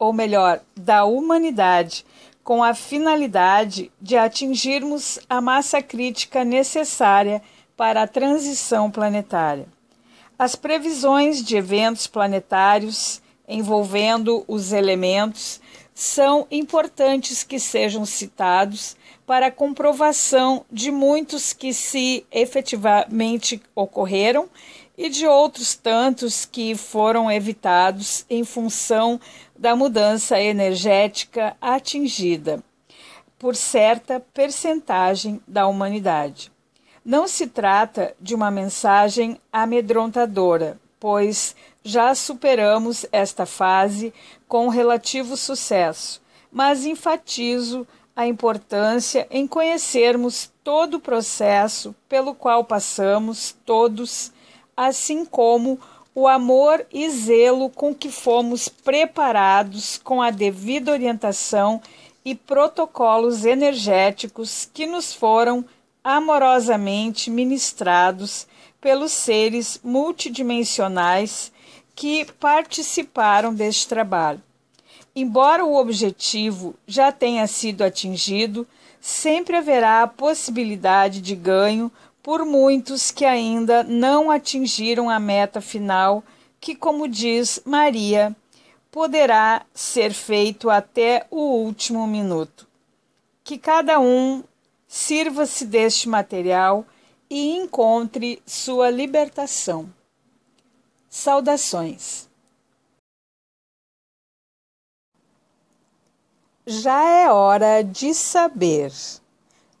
ou melhor, da humanidade, com a finalidade de atingirmos a massa crítica necessária para a transição planetária. As previsões de eventos planetários envolvendo os elementos são importantes que sejam citados para a comprovação de muitos que se efetivamente ocorreram e de outros tantos que foram evitados em função da mudança energética atingida por certa percentagem da humanidade. Não se trata de uma mensagem amedrontadora, pois já superamos esta fase com relativo sucesso, mas enfatizo a importância em conhecermos todo o processo pelo qual passamos todos, assim como o amor e zelo com que fomos preparados com a devida orientação e protocolos energéticos que nos foram amorosamente ministrados pelos seres multidimensionais que participaram deste trabalho. Embora o objetivo já tenha sido atingido, sempre haverá a possibilidade de ganho por muitos que ainda não atingiram a meta final, que, como diz Maria, poderá ser feito até o último minuto. Que cada um sirva-se deste material e encontre sua libertação. Saudações. Já é hora de saber.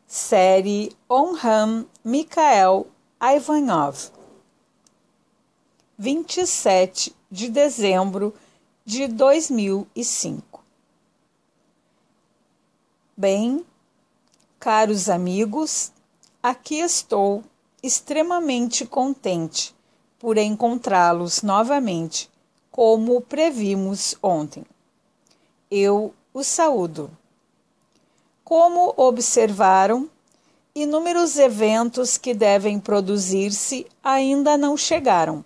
Série Onham Mikael Ivanov. 27 de dezembro de 2005. Bem, caros amigos, aqui estou extremamente contente por encontrá-los novamente, como previmos ontem. Eu o saúdo. Como observaram, inúmeros eventos que devem produzir-se ainda não chegaram.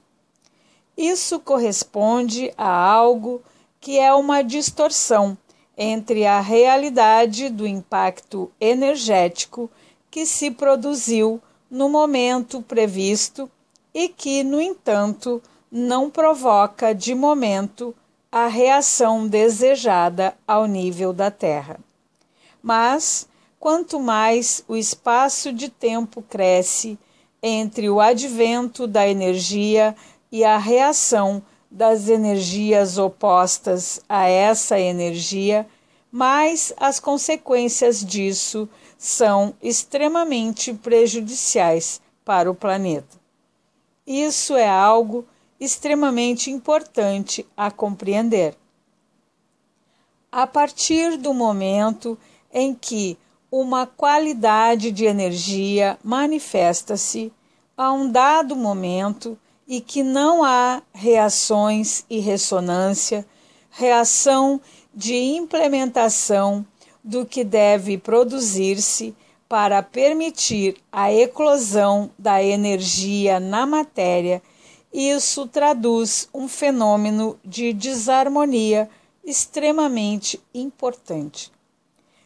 Isso corresponde a algo que é uma distorção entre a realidade do impacto energético que se produziu no momento previsto e que, no entanto, não provoca de momento a reação desejada ao nível da Terra. Mas, quanto mais o espaço de tempo cresce entre o advento da energia e a reação das energias opostas a essa energia, mais as consequências disso são extremamente prejudiciais para o planeta. Isso é algo extremamente importante a compreender. A partir do momento em que uma qualidade de energia manifesta-se a um dado momento e que não há reações e ressonância, reação de implementação do que deve produzir-se para permitir a eclosão da energia na matéria isso traduz um fenômeno de desarmonia extremamente importante.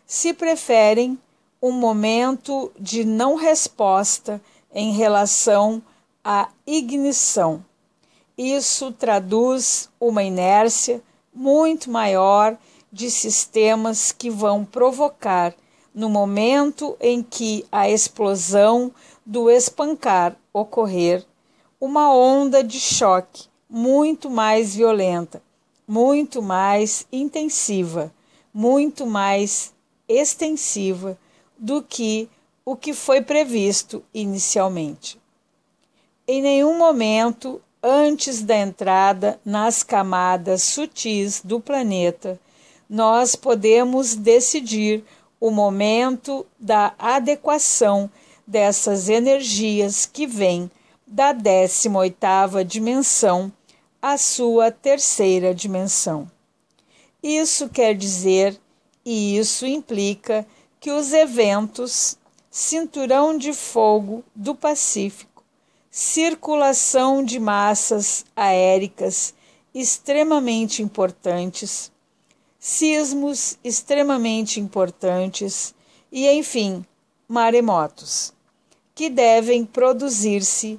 Se preferem, um momento de não resposta em relação à ignição. Isso traduz uma inércia muito maior de sistemas que vão provocar, no momento em que a explosão do espancar ocorrer, uma onda de choque muito mais violenta, muito mais intensiva, muito mais extensiva do que o que foi previsto inicialmente. Em nenhum momento antes da entrada nas camadas sutis do planeta, nós podemos decidir o momento da adequação dessas energias que vêm da 18ª dimensão à sua terceira dimensão. Isso quer dizer e isso implica que os eventos cinturão de fogo do Pacífico, circulação de massas aéricas extremamente importantes, sismos extremamente importantes e, enfim, maremotos, que devem produzir-se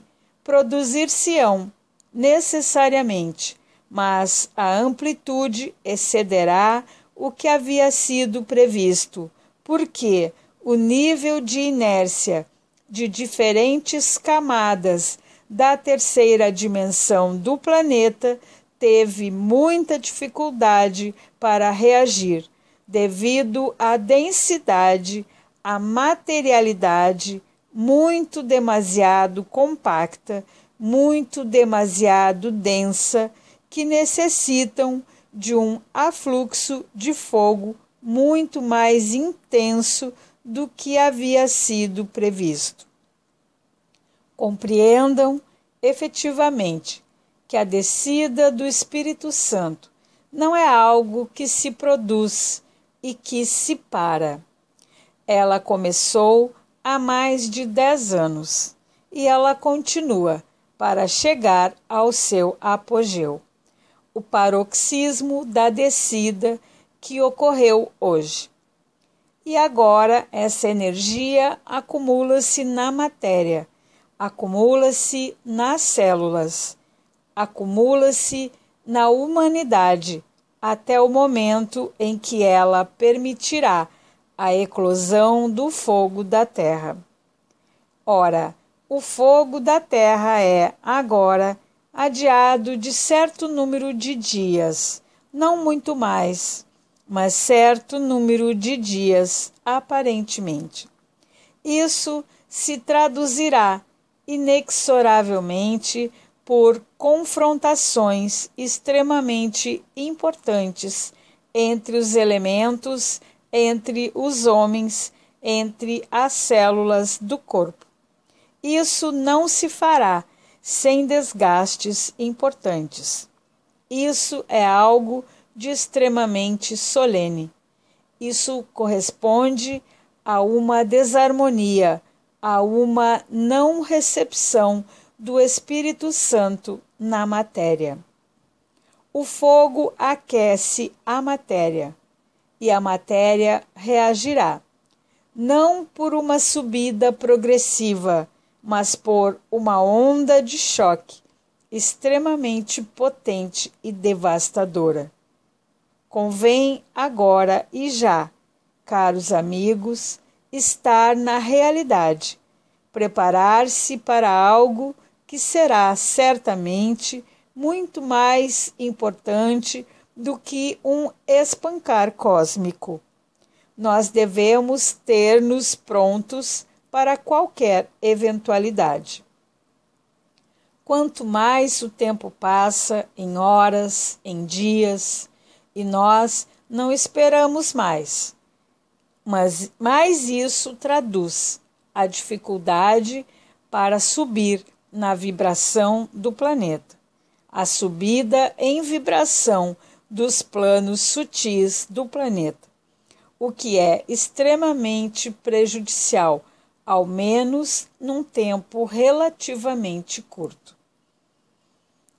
produzir-se-ão necessariamente, mas a amplitude excederá o que havia sido previsto, porque o nível de inércia de diferentes camadas da terceira dimensão do planeta teve muita dificuldade para reagir, devido à densidade, à materialidade muito demasiado compacta, muito demasiado densa, que necessitam de um afluxo de fogo muito mais intenso do que havia sido previsto. Compreendam efetivamente que a descida do Espírito Santo não é algo que se produz e que se para. Ela começou há mais de 10 anos e ela continua para chegar ao seu apogeu. O paroxismo da descida que ocorreu hoje. E agora essa energia acumula-se na matéria, acumula-se nas células, acumula-se na humanidade até o momento em que ela permitirá a eclosão do fogo da terra. Ora, o fogo da terra é, agora, adiado de certo número de dias, não muito mais, mas certo número de dias, aparentemente. Isso se traduzirá inexoravelmente por confrontações extremamente importantes entre os elementos entre os homens, entre as células do corpo. Isso não se fará sem desgastes importantes. Isso é algo de extremamente solene. Isso corresponde a uma desarmonia, a uma não recepção do Espírito Santo na matéria. O fogo aquece a matéria e a matéria reagirá, não por uma subida progressiva, mas por uma onda de choque extremamente potente e devastadora. Convém agora e já, caros amigos, estar na realidade, preparar-se para algo que será certamente muito mais importante do que um espancar cósmico. Nós devemos ter-nos prontos para qualquer eventualidade. Quanto mais o tempo passa em horas, em dias, e nós não esperamos mais. Mas mais isso traduz a dificuldade para subir na vibração do planeta. A subida em vibração dos planos sutis do planeta, o que é extremamente prejudicial, ao menos num tempo relativamente curto.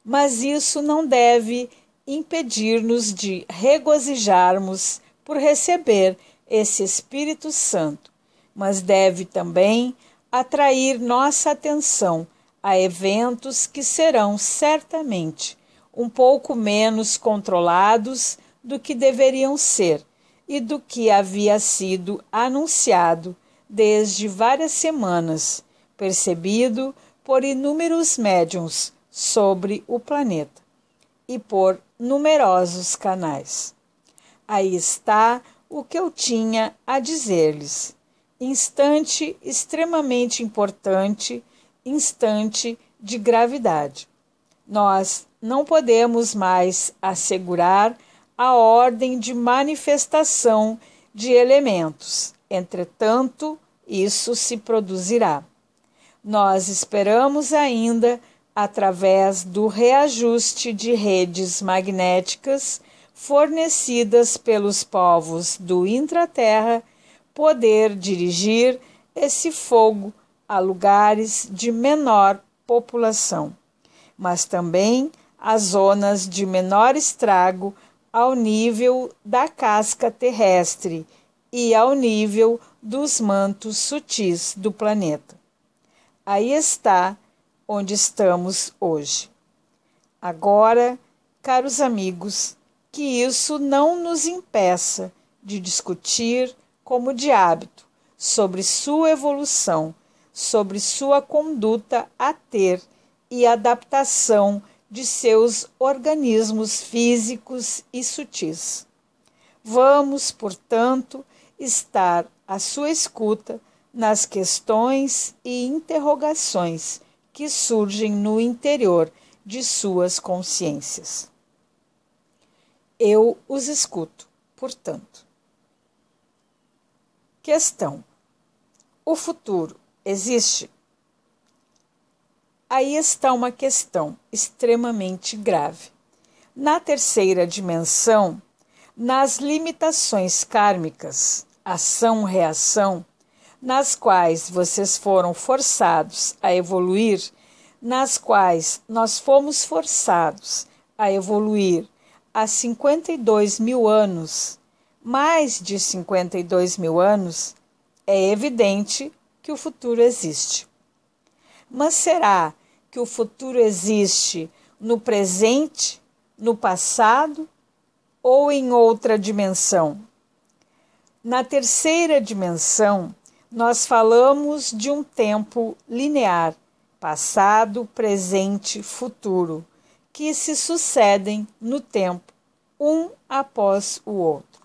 Mas isso não deve impedir-nos de regozijarmos por receber esse Espírito Santo, mas deve também atrair nossa atenção a eventos que serão certamente um pouco menos controlados do que deveriam ser e do que havia sido anunciado desde várias semanas, percebido por inúmeros médiums sobre o planeta e por numerosos canais. Aí está o que eu tinha a dizer-lhes. Instante extremamente importante, instante de gravidade nós não podemos mais assegurar a ordem de manifestação de elementos. Entretanto, isso se produzirá. Nós esperamos ainda, através do reajuste de redes magnéticas fornecidas pelos povos do intraterra, poder dirigir esse fogo a lugares de menor população mas também as zonas de menor estrago ao nível da casca terrestre e ao nível dos mantos sutis do planeta. Aí está onde estamos hoje. Agora, caros amigos, que isso não nos impeça de discutir, como de hábito, sobre sua evolução, sobre sua conduta a ter e adaptação de seus organismos físicos e sutis. Vamos, portanto, estar à sua escuta nas questões e interrogações que surgem no interior de suas consciências. Eu os escuto, portanto. Questão: O futuro existe? Aí está uma questão extremamente grave. Na terceira dimensão, nas limitações kármicas, ação-reação, nas quais vocês foram forçados a evoluir, nas quais nós fomos forçados a evoluir há 52 mil anos, mais de 52 mil anos, é evidente que o futuro existe. Mas será que o futuro existe no presente, no passado ou em outra dimensão. Na terceira dimensão, nós falamos de um tempo linear, passado, presente, futuro, que se sucedem no tempo, um após o outro.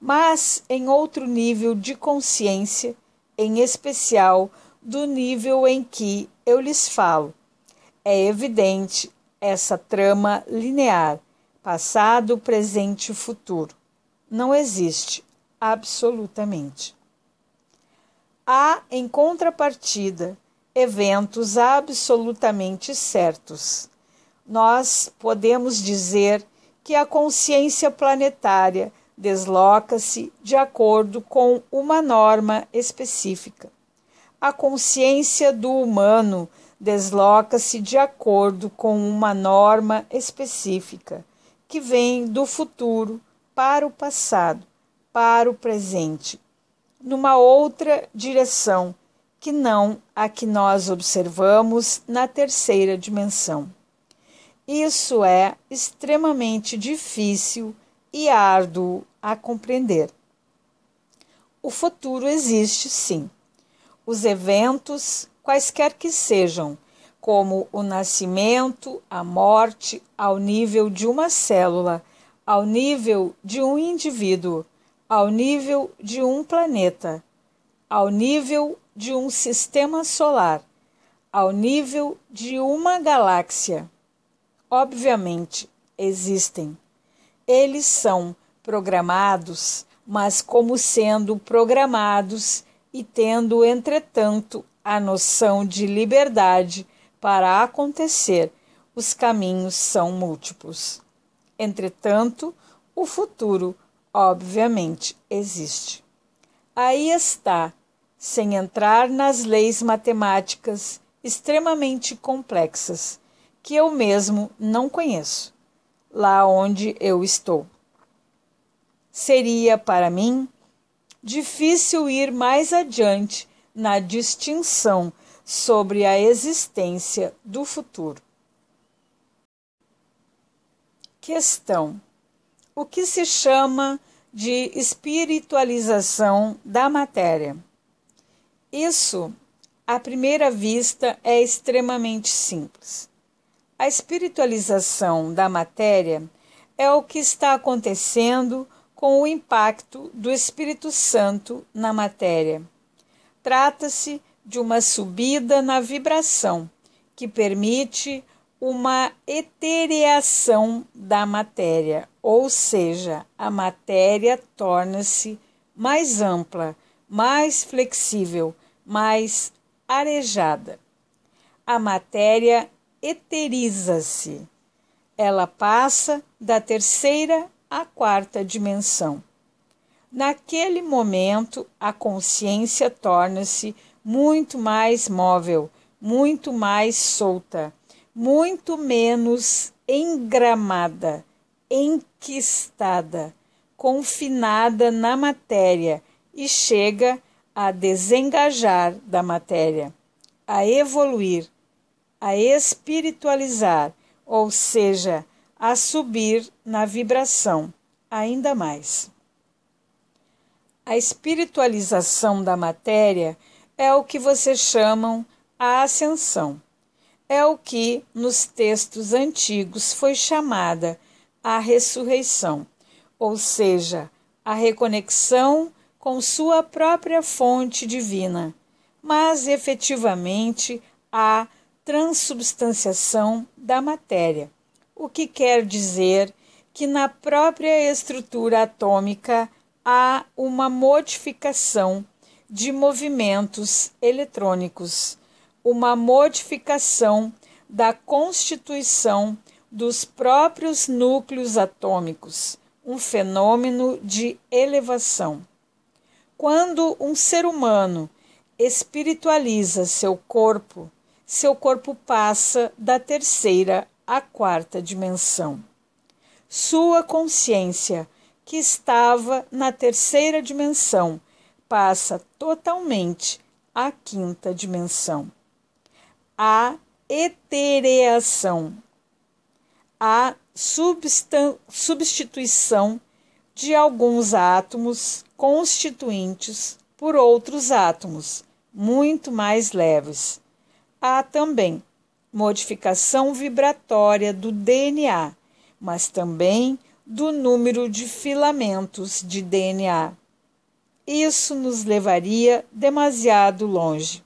Mas em outro nível de consciência, em especial do nível em que eu lhes falo, é evidente essa trama linear, passado, presente e futuro. Não existe, absolutamente. Há, em contrapartida, eventos absolutamente certos. Nós podemos dizer que a consciência planetária desloca-se de acordo com uma norma específica. A consciência do humano desloca-se de acordo com uma norma específica que vem do futuro para o passado, para o presente, numa outra direção que não a que nós observamos na terceira dimensão. Isso é extremamente difícil e árduo a compreender. O futuro existe sim. Os eventos quaisquer que sejam, como o nascimento, a morte, ao nível de uma célula, ao nível de um indivíduo, ao nível de um planeta, ao nível de um sistema solar, ao nível de uma galáxia. Obviamente, existem. Eles são programados, mas como sendo programados e tendo, entretanto, a noção de liberdade para acontecer, os caminhos são múltiplos. Entretanto, o futuro, obviamente, existe. Aí está, sem entrar nas leis matemáticas extremamente complexas, que eu mesmo não conheço, lá onde eu estou. Seria para mim difícil ir mais adiante na distinção sobre a existência do futuro. Questão: O que se chama de espiritualização da matéria? Isso, à primeira vista, é extremamente simples. A espiritualização da matéria é o que está acontecendo com o impacto do Espírito Santo na matéria Trata-se de uma subida na vibração que permite uma etereação da matéria, ou seja, a matéria torna-se mais ampla, mais flexível, mais arejada. A matéria eteriza-se. Ela passa da terceira à quarta dimensão. Naquele momento, a consciência torna-se muito mais móvel, muito mais solta, muito menos engramada, enquistada, confinada na matéria e chega a desengajar da matéria, a evoluir, a espiritualizar, ou seja, a subir na vibração ainda mais. A espiritualização da matéria é o que vocês chamam a ascensão. É o que nos textos antigos foi chamada a ressurreição, ou seja, a reconexão com sua própria fonte divina, mas efetivamente a transubstanciação da matéria, o que quer dizer que na própria estrutura atômica há uma modificação de movimentos eletrônicos, uma modificação da constituição dos próprios núcleos atômicos, um fenômeno de elevação. Quando um ser humano espiritualiza seu corpo, seu corpo passa da terceira à quarta dimensão. Sua consciência que estava na terceira dimensão passa totalmente à quinta dimensão. A etereação, a substituição de alguns átomos constituintes por outros átomos muito mais leves. Há também modificação vibratória do DNA, mas também do número de filamentos de DNA. Isso nos levaria demasiado longe.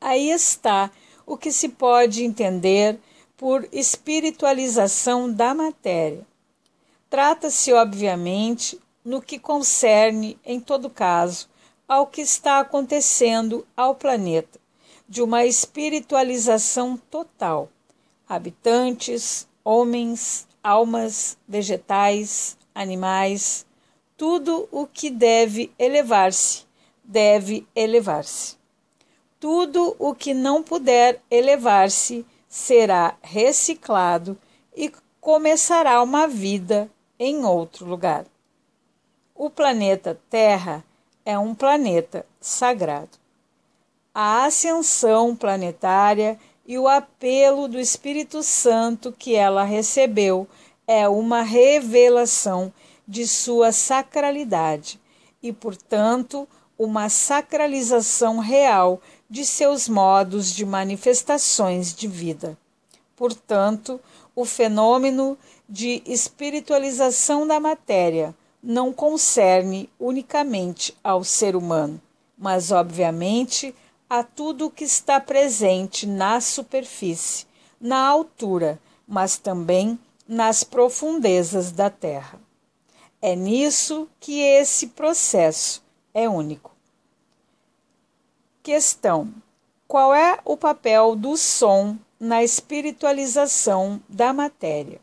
Aí está o que se pode entender por espiritualização da matéria. Trata-se, obviamente, no que concerne, em todo caso, ao que está acontecendo ao planeta, de uma espiritualização total. Habitantes, homens, almas, vegetais, animais, tudo o que deve elevar-se, deve elevar-se. Tudo o que não puder elevar-se será reciclado e começará uma vida em outro lugar. O planeta Terra é um planeta sagrado. A ascensão planetária e o apelo do Espírito Santo que ela recebeu é uma revelação de sua sacralidade e, portanto, uma sacralização real de seus modos de manifestações de vida. Portanto, o fenômeno de espiritualização da matéria não concerne unicamente ao ser humano, mas, obviamente, a tudo o que está presente na superfície, na altura, mas também nas profundezas da terra. É nisso que esse processo é único. Questão: Qual é o papel do som na espiritualização da matéria?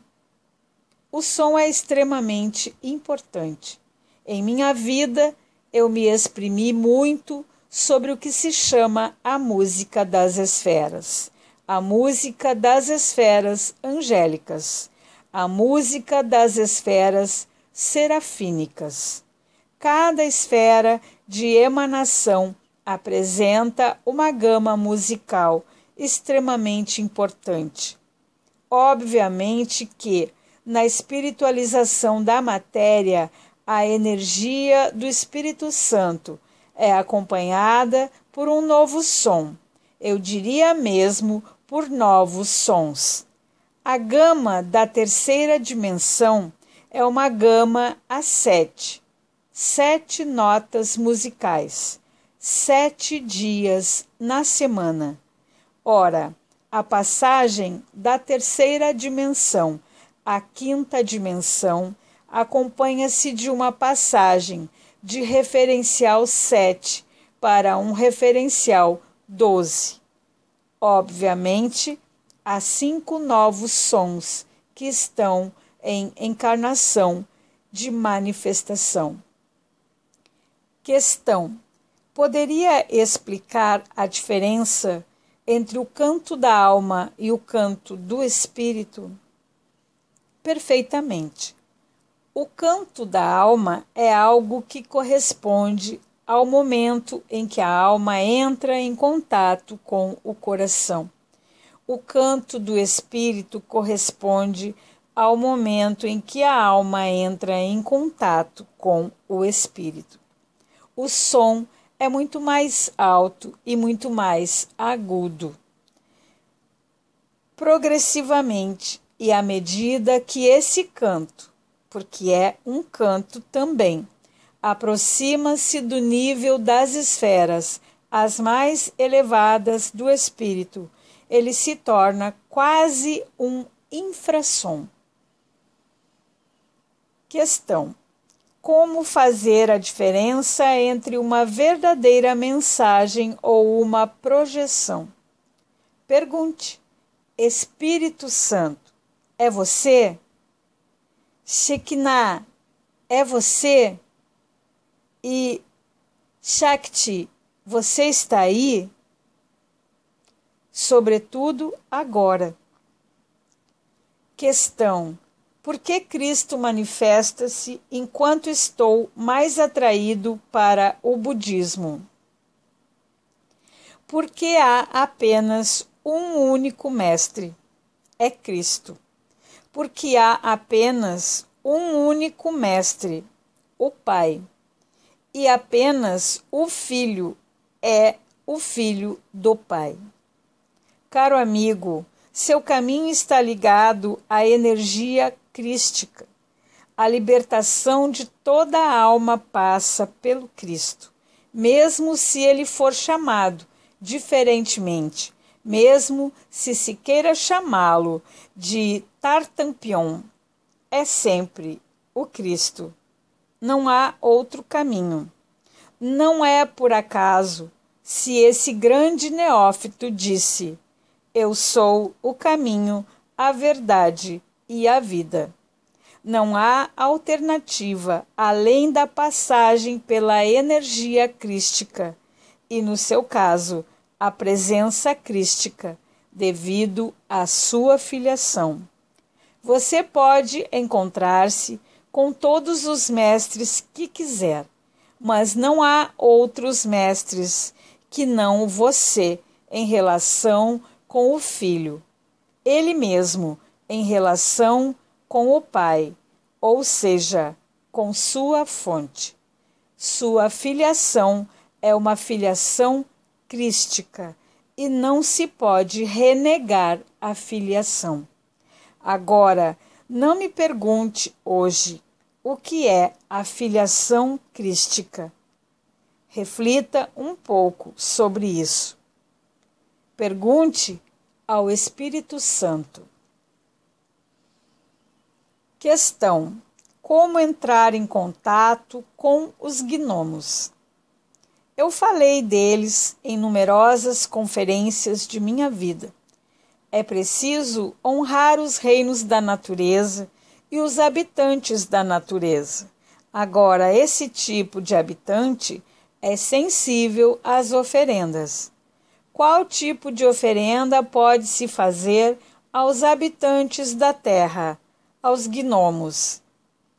O som é extremamente importante. Em minha vida, eu me exprimi muito sobre o que se chama a música das esferas, a música das esferas angélicas, a música das esferas serafínicas. Cada esfera de emanação apresenta uma gama musical extremamente importante. Obviamente que, na espiritualização da matéria, a energia do Espírito Santo é acompanhada por um novo som, eu diria mesmo por novos sons. A gama da terceira dimensão é uma gama a sete, sete notas musicais, sete dias na semana. Ora, a passagem da terceira dimensão à quinta dimensão acompanha-se de uma passagem de referencial 7 para um referencial 12. Obviamente, há cinco novos sons que estão em encarnação de manifestação. Questão: Poderia explicar a diferença entre o canto da alma e o canto do espírito? Perfeitamente. O canto da alma é algo que corresponde ao momento em que a alma entra em contato com o coração. O canto do espírito corresponde ao momento em que a alma entra em contato com o espírito. O som é muito mais alto e muito mais agudo. Progressivamente, e à medida que esse canto porque é um canto também. Aproxima-se do nível das esferas, as mais elevadas do espírito. Ele se torna quase um infrassom. Questão: Como fazer a diferença entre uma verdadeira mensagem ou uma projeção? Pergunte: Espírito Santo, é você? Shekinah é você e Shakti, você está aí, sobretudo agora. Questão: Por que Cristo manifesta-se enquanto estou mais atraído para o budismo? Porque há apenas um único mestre, é Cristo porque há apenas um único Mestre, o Pai, e apenas o Filho é o Filho do Pai. Caro amigo, seu caminho está ligado à energia crística. A libertação de toda a alma passa pelo Cristo, mesmo se ele for chamado diferentemente mesmo se se queira chamá-lo de Tartampion. É sempre o Cristo. Não há outro caminho. Não é por acaso se esse grande neófito disse: Eu sou o caminho, a verdade e a vida. Não há alternativa além da passagem pela energia crística, e no seu caso, a presença crística, devido à sua filiação. Você pode encontrar-se com todos os mestres que quiser, mas não há outros mestres que não você em relação com o Filho, ele mesmo em relação com o Pai, ou seja, com sua fonte. Sua filiação é uma filiação crística e não se pode renegar a filiação. Agora, não me pergunte hoje o que é a filiação crística. Reflita um pouco sobre isso. Pergunte ao Espírito Santo. Questão: Como entrar em contato com os gnomos? Eu falei deles em numerosas conferências de minha vida. É preciso honrar os reinos da natureza e os habitantes da natureza. Agora, esse tipo de habitante é sensível às oferendas. Qual tipo de oferenda pode se fazer aos habitantes da terra, aos gnomos?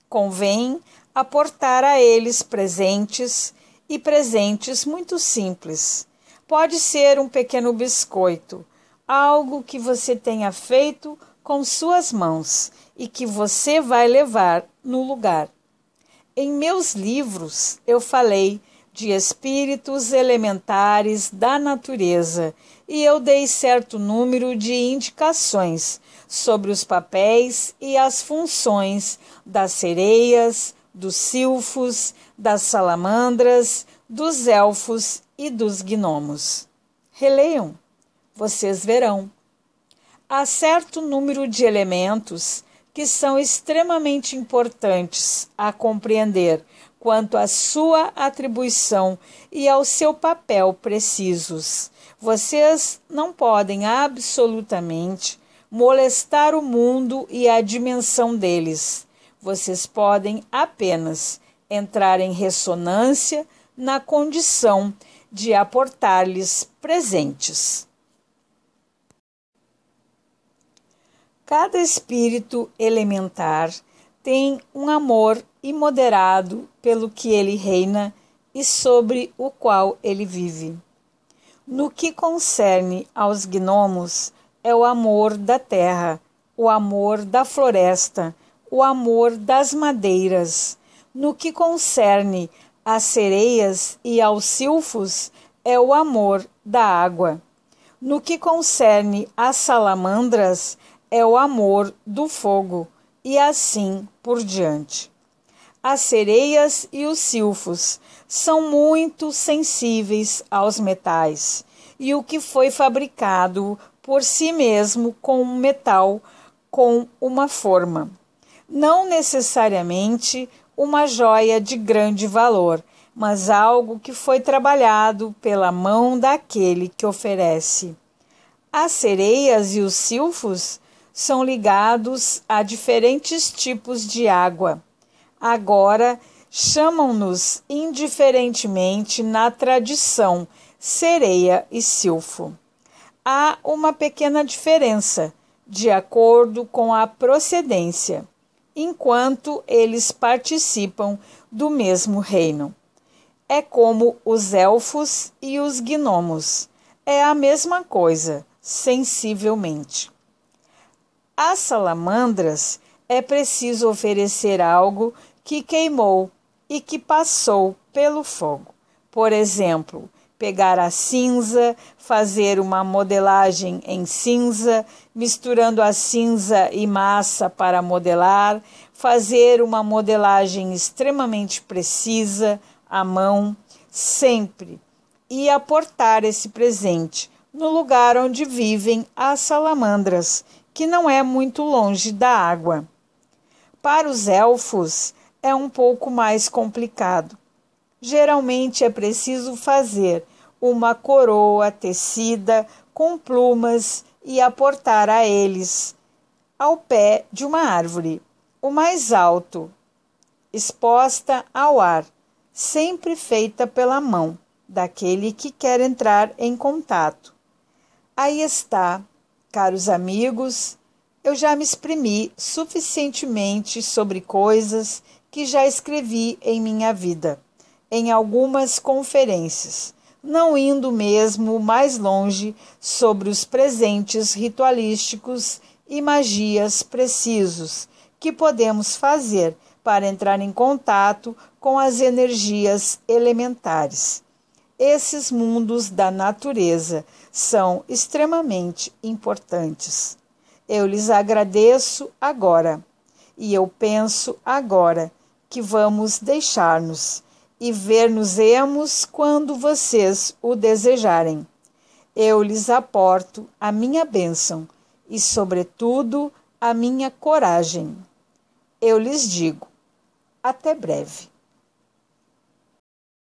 Convém aportar a eles presentes e presentes muito simples. Pode ser um pequeno biscoito, algo que você tenha feito com suas mãos e que você vai levar no lugar. Em meus livros eu falei de espíritos elementares da natureza e eu dei certo número de indicações sobre os papéis e as funções das sereias, dos silfos, das salamandras, dos elfos e dos gnomos. Releiam, vocês verão. Há certo número de elementos que são extremamente importantes a compreender quanto à sua atribuição e ao seu papel precisos. Vocês não podem absolutamente molestar o mundo e a dimensão deles. Vocês podem apenas entrar em ressonância na condição de aportar-lhes presentes. Cada espírito elementar tem um amor imoderado pelo que ele reina e sobre o qual ele vive. No que concerne aos gnomos, é o amor da terra, o amor da floresta, o amor das madeiras, no que concerne às sereias e aos silfos, é o amor da água. No que concerne às salamandras, é o amor do fogo, e assim por diante. As sereias e os silfos são muito sensíveis aos metais, e o que foi fabricado por si mesmo com um metal com uma forma. Não necessariamente uma joia de grande valor, mas algo que foi trabalhado pela mão daquele que oferece. As sereias e os silfos são ligados a diferentes tipos de água. Agora, chamam-nos indiferentemente na tradição sereia e silfo. Há uma pequena diferença, de acordo com a procedência enquanto eles participam do mesmo reino. É como os elfos e os gnomos. É a mesma coisa, sensivelmente. Às salamandras é preciso oferecer algo que queimou e que passou pelo fogo. Por exemplo, pegar a cinza, fazer uma modelagem em cinza, misturando a cinza e massa para modelar, fazer uma modelagem extremamente precisa à mão, sempre, e aportar esse presente no lugar onde vivem as salamandras, que não é muito longe da água. Para os elfos é um pouco mais complicado Geralmente é preciso fazer uma coroa tecida com plumas e aportar a eles ao pé de uma árvore, o mais alto, exposta ao ar, sempre feita pela mão daquele que quer entrar em contato. Aí está, caros amigos, eu já me exprimi suficientemente sobre coisas que já escrevi em minha vida em algumas conferências, não indo mesmo mais longe sobre os presentes ritualísticos e magias precisos que podemos fazer para entrar em contato com as energias elementares. Esses mundos da natureza são extremamente importantes. Eu lhes agradeço agora e eu penso agora que vamos deixar-nos e ver-nos-emos quando vocês o desejarem. Eu lhes aporto a minha bênção e, sobretudo, a minha coragem. Eu lhes digo: até breve.